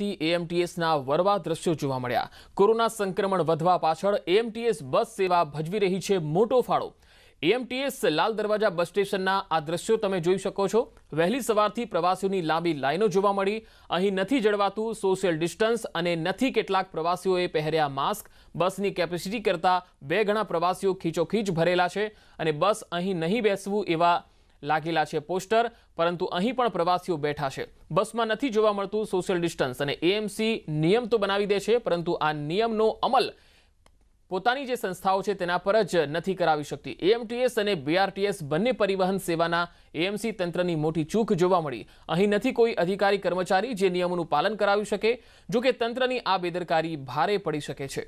થી એએમટીએસના વરવા દ્રશ્યો જોવા મળ્યા કોરોના સંક્રમણ વધવા પાછળ એમટીએસ બસ સેવા ભજવી રહી છે મોટો ફાળો એમટીએસ લાલ દરવાજા બસ સ્ટેશનના આ દ્રશ્યો તમે જોઈ શકો છો વહેલી સવારથી પ્રવાસીઓની લાંબી લાઈનો જોવા મળી અહીં નથી જળવાતું સોશિયલ ડિસ્ટન્સ અને નથી કેટલાક પ્રવાસીઓએ પહેર્યા માસ્ક બસની કેપેસિટી કરતાં બે ગણા પ્રવાસીઓ ખીચોખીચ ભરેલા છે અને બસ અહીં નહીં બેસવું એવા લાગેલા છે પોસ્ટર પરંતુ અહીં પણ પ્રવાસીઓ બેઠા છે બસમાં નથી જોવા મળતું સોશિયલ ડિસ્ટન્સ અને એએમસી નિયમ તો બનાવી દે છે પરંતુ આ નિયમનો અમલ પોતાની જે સંસ્થાઓ છે તેના પર જ નથી કરાવી શકતી એએમટીએસ અને બીઆરટીએસ બંને પરિવહન સેવાના એએમસી તંત્રની મોટી ચૂક જોવા મળી અહીં નથી કોઈ અધિકારી કર્મચારી જે નિયમોનું પાલન કરાવી શકે જો કે તંત્રની આ બેદરકારી ભારે પડી શકે છે